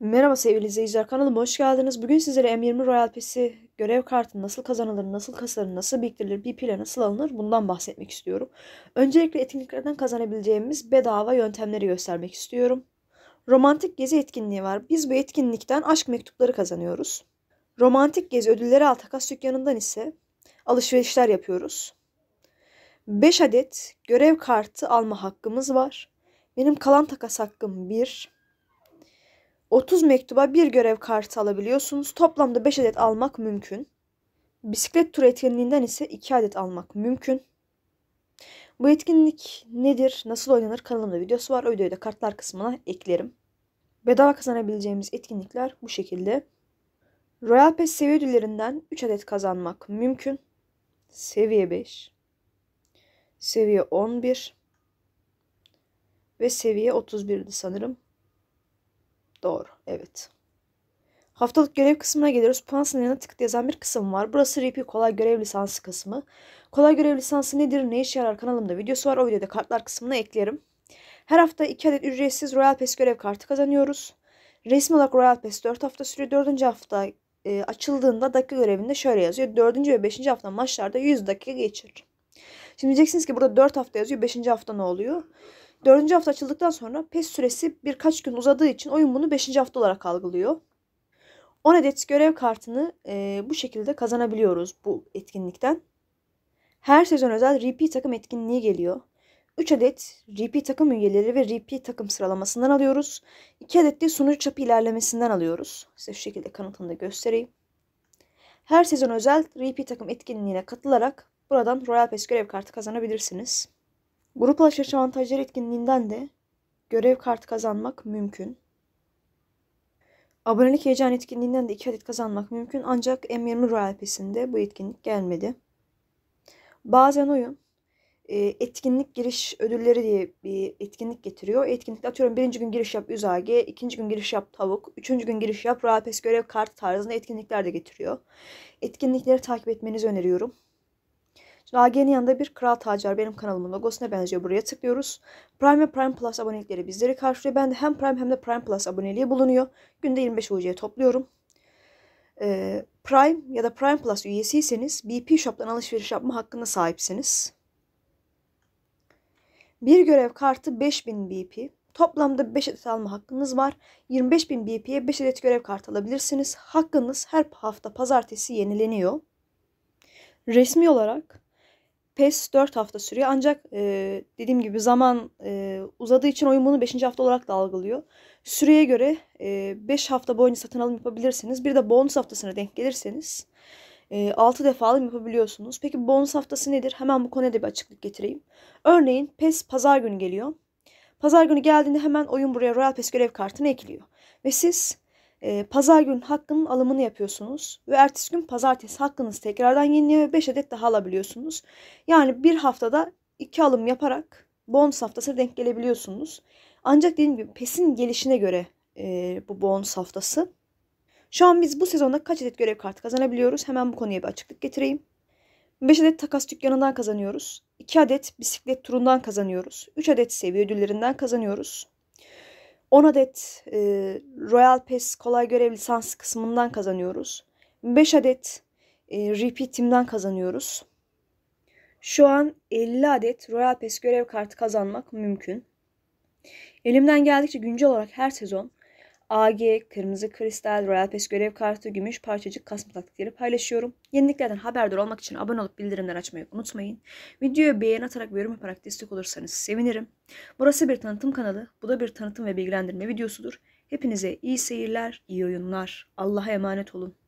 Merhaba sevgili izleyiciler kanalıma hoş geldiniz. Bugün sizlere M20 Royal Pass'i görev kartı nasıl kazanılır, nasıl kasarır, nasıl biriktirilir, bir ile nasıl alınır bundan bahsetmek istiyorum. Öncelikle etkinliklerden kazanabileceğimiz bedava yöntemleri göstermek istiyorum. Romantik gezi etkinliği var. Biz bu etkinlikten aşk mektupları kazanıyoruz. Romantik gezi ödülleri al takas dükkanından ise alışverişler yapıyoruz. 5 adet görev kartı alma hakkımız var. Benim kalan takas hakkım 1. 30 mektuba bir görev kartı alabiliyorsunuz. Toplamda 5 adet almak mümkün. Bisiklet turu etkinliğinden ise 2 adet almak mümkün. Bu etkinlik nedir, nasıl oynanır kanalımda videosu var. O videoyu da kartlar kısmına eklerim. Bedava kazanabileceğimiz etkinlikler bu şekilde. Royal Pass seviye ödüllerinden 3 adet kazanmak mümkün. Seviye 5, seviye 11 ve seviye 31'di sanırım. Doğru. Evet. Haftalık görev kısmına geliyoruz. Puan sınırına tık yazan bir kısım var. Burası RP kolay görev lisansı kısmı. Kolay görev lisansı nedir, ne işe yarar kanalımda videosu var. O videoda kartlar kısmına eklerim. Her hafta 2 adet ücretsiz Royal Pass görev kartı kazanıyoruz. Resmi olarak Royal Pass 4 hafta sürüyor. 4. hafta e, açıldığında dakika görevinde şöyle yazıyor. 4. ve 5. hafta maçlarda 100 dakika geçir. Şimdi diyeceksiniz ki burada 4 hafta yazıyor. 5. hafta ne oluyor? Dördüncü hafta açıldıktan sonra PES süresi birkaç gün uzadığı için oyun bunu beşinci hafta olarak algılıyor. 10 adet görev kartını e, bu şekilde kazanabiliyoruz bu etkinlikten. Her sezon özel RP takım etkinliği geliyor. 3 adet RP takım üyeleri ve RP takım sıralamasından alıyoruz. 2 adet de sunucu çapı ilerlemesinden alıyoruz. Size şu şekilde kanıtını da göstereyim. Her sezon özel RP takım etkinliğine katılarak buradan Royal Pass görev kartı kazanabilirsiniz. Grup alışveriş avantajları etkinliğinden de görev kartı kazanmak mümkün. Abonelik heyecan etkinliğinden de 2 adet kazanmak mümkün ancak M20 Royal Pass'inde bu etkinlik gelmedi. Bazen oyun e, etkinlik giriş ödülleri diye bir etkinlik getiriyor. Etkinlikte atıyorum birinci gün giriş yap üzage, ikinci gün giriş yap tavuk, üçüncü gün giriş yap rapes görev kartı tarzında etkinlikler de getiriyor. Etkinlikleri takip etmenizi öneriyorum. Şimdi AG'nin yanında bir kral tacar. Benim kanalımın logosuna benziyor. Buraya tıklıyoruz. Prime ve Prime Plus abonelikleri bizleri karşılıyor. Ben de hem Prime hem de Prime Plus aboneliği bulunuyor. Günde 25 UC topluyorum. Ee, Prime ya da Prime Plus üyesiyseniz BP Shop'tan alışveriş yapma hakkına sahipsiniz. Bir görev kartı 5000 BP. Toplamda 5 adet alma hakkınız var. 25.000 BP'ye 5 adet görev kartı alabilirsiniz. Hakkınız her hafta pazartesi yenileniyor. Resmi olarak PES 4 hafta sürüyor ancak e, dediğim gibi zaman e, uzadığı için oyun bunu 5. hafta olarak da algılıyor. Süreye göre e, hafta boyunca satın alım yapabilirsiniz. Bir de bonus haftasına denk gelirseniz e, defa alım yapabiliyorsunuz. Peki bonus haftası nedir? Hemen bu konuda bir açıklık getireyim. Örneğin PES pazar günü geliyor. Pazar günü geldiğinde hemen oyun buraya Royal PES görev kartını ekliyor. Ve siz ee, pazar gün hakkının alımını yapıyorsunuz ve ertesi gün pazartesi hakkınız tekrardan yeniliyor ve 5 adet daha alabiliyorsunuz. Yani bir haftada 2 alım yaparak bonus haftasına denk gelebiliyorsunuz. Ancak dediğim gibi PES'in gelişine göre e, bu bonus haftası. Şu an biz bu sezonda kaç adet görev kartı kazanabiliyoruz? Hemen bu konuya bir açıklık getireyim. 5 adet takas dükkanından kazanıyoruz. 2 adet bisiklet turundan kazanıyoruz. 3 adet seviye ödüllerinden kazanıyoruz. 10 adet e, Royal Pass kolay görev lisansı kısmından kazanıyoruz. 5 adet e, Repeat Team'den kazanıyoruz. Şu an 50 adet Royal Pass görev kartı kazanmak mümkün. Elimden geldikçe güncel olarak her sezon AG, kırmızı kristal, royal pes görev kartı, gümüş parçacık kasma taktikleri paylaşıyorum. Yeniliklerden haberdar olmak için abone olup bildirimleri açmayı unutmayın. Videoya beğeni atarak ve yorum yaparak destek olursanız sevinirim. Burası bir tanıtım kanalı, bu da bir tanıtım ve bilgilendirme videosudur. Hepinize iyi seyirler, iyi oyunlar. Allah'a emanet olun.